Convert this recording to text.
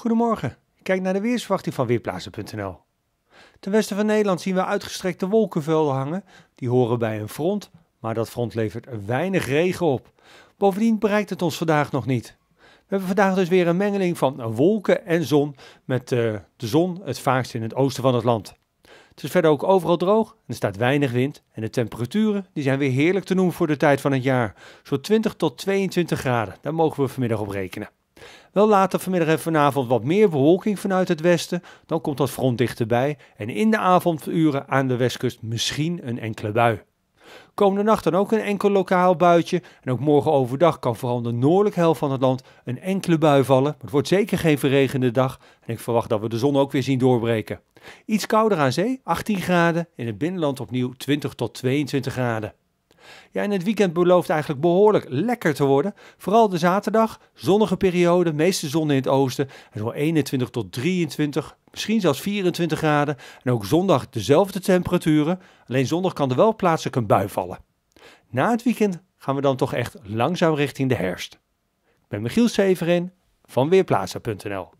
Goedemorgen, kijk naar de weersverwachting van Weerplaatsen.nl. Ten westen van Nederland zien we uitgestrekte wolkenvelden hangen. Die horen bij een front, maar dat front levert weinig regen op. Bovendien bereikt het ons vandaag nog niet. We hebben vandaag dus weer een mengeling van wolken en zon, met eh, de zon het vaakst in het oosten van het land. Het is verder ook overal droog en er staat weinig wind en de temperaturen die zijn weer heerlijk te noemen voor de tijd van het jaar. Zo'n 20 tot 22 graden, daar mogen we vanmiddag op rekenen. Wel later vanmiddag en vanavond wat meer bewolking vanuit het westen. Dan komt dat front dichterbij. En in de avonduren aan de westkust misschien een enkele bui. Komende nacht dan ook een enkel lokaal buitje. En ook morgen overdag kan vooral de noordelijke helft van het land een enkele bui vallen. Maar het wordt zeker geen verregende dag. En ik verwacht dat we de zon ook weer zien doorbreken. Iets kouder aan zee, 18 graden. In het binnenland opnieuw 20 tot 22 graden. Ja, en het weekend belooft eigenlijk behoorlijk lekker te worden. Vooral de zaterdag, zonnige periode, meeste zon in het oosten. En zo 21 tot 23, misschien zelfs 24 graden. En ook zondag dezelfde temperaturen. Alleen zondag kan er wel plaatselijk een bui vallen. Na het weekend gaan we dan toch echt langzaam richting de herfst. Ik ben Michiel Severin van Weerplaatsen.nl